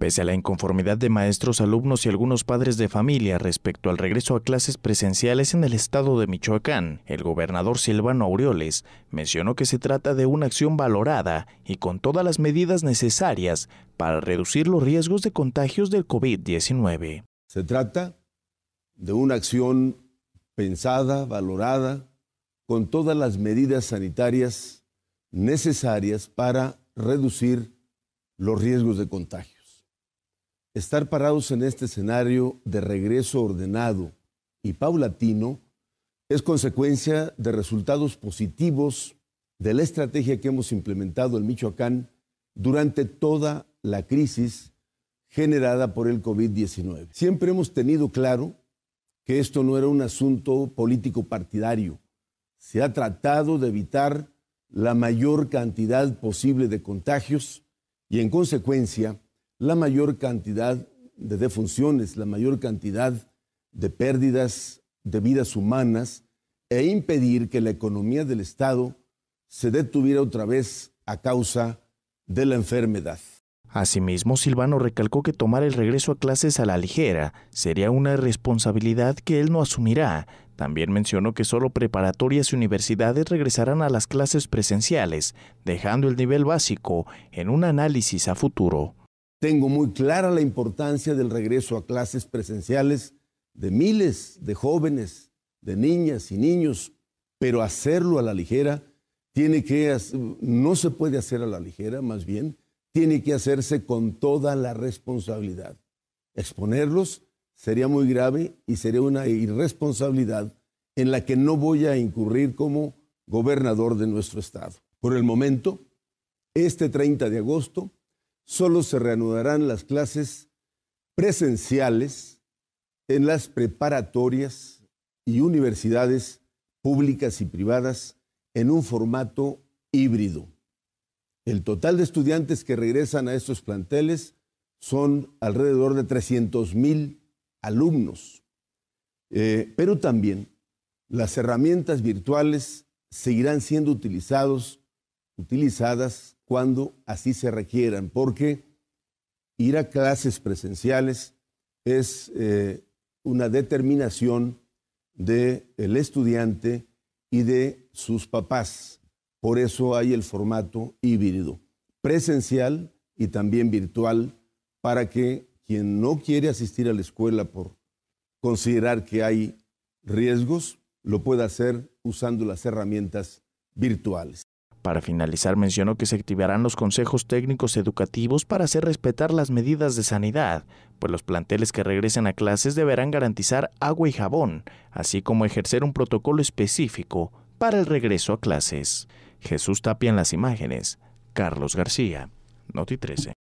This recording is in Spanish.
Pese a la inconformidad de maestros, alumnos y algunos padres de familia respecto al regreso a clases presenciales en el estado de Michoacán, el gobernador Silvano Aureoles mencionó que se trata de una acción valorada y con todas las medidas necesarias para reducir los riesgos de contagios del COVID-19. Se trata de una acción pensada, valorada, con todas las medidas sanitarias necesarias para reducir los riesgos de contagio. Estar parados en este escenario de regreso ordenado y paulatino es consecuencia de resultados positivos de la estrategia que hemos implementado en Michoacán durante toda la crisis generada por el COVID-19. Siempre hemos tenido claro que esto no era un asunto político partidario. Se ha tratado de evitar la mayor cantidad posible de contagios y en consecuencia la mayor cantidad de defunciones, la mayor cantidad de pérdidas de vidas humanas e impedir que la economía del Estado se detuviera otra vez a causa de la enfermedad. Asimismo, Silvano recalcó que tomar el regreso a clases a la ligera sería una responsabilidad que él no asumirá. También mencionó que solo preparatorias y universidades regresarán a las clases presenciales, dejando el nivel básico en un análisis a futuro. Tengo muy clara la importancia del regreso a clases presenciales de miles de jóvenes, de niñas y niños, pero hacerlo a la ligera tiene que no se puede hacer a la ligera, más bien tiene que hacerse con toda la responsabilidad. Exponerlos sería muy grave y sería una irresponsabilidad en la que no voy a incurrir como gobernador de nuestro estado. Por el momento, este 30 de agosto solo se reanudarán las clases presenciales en las preparatorias y universidades públicas y privadas en un formato híbrido. El total de estudiantes que regresan a estos planteles son alrededor de 300 mil alumnos. Eh, pero también las herramientas virtuales seguirán siendo utilizados, utilizadas cuando así se requieran, porque ir a clases presenciales es eh, una determinación del el estudiante y de sus papás. Por eso hay el formato híbrido, presencial y también virtual, para que quien no quiere asistir a la escuela por considerar que hay riesgos, lo pueda hacer usando las herramientas virtuales. Para finalizar, mencionó que se activarán los consejos técnicos educativos para hacer respetar las medidas de sanidad, pues los planteles que regresen a clases deberán garantizar agua y jabón, así como ejercer un protocolo específico para el regreso a clases. Jesús Tapia en las imágenes, Carlos García, Noti 13.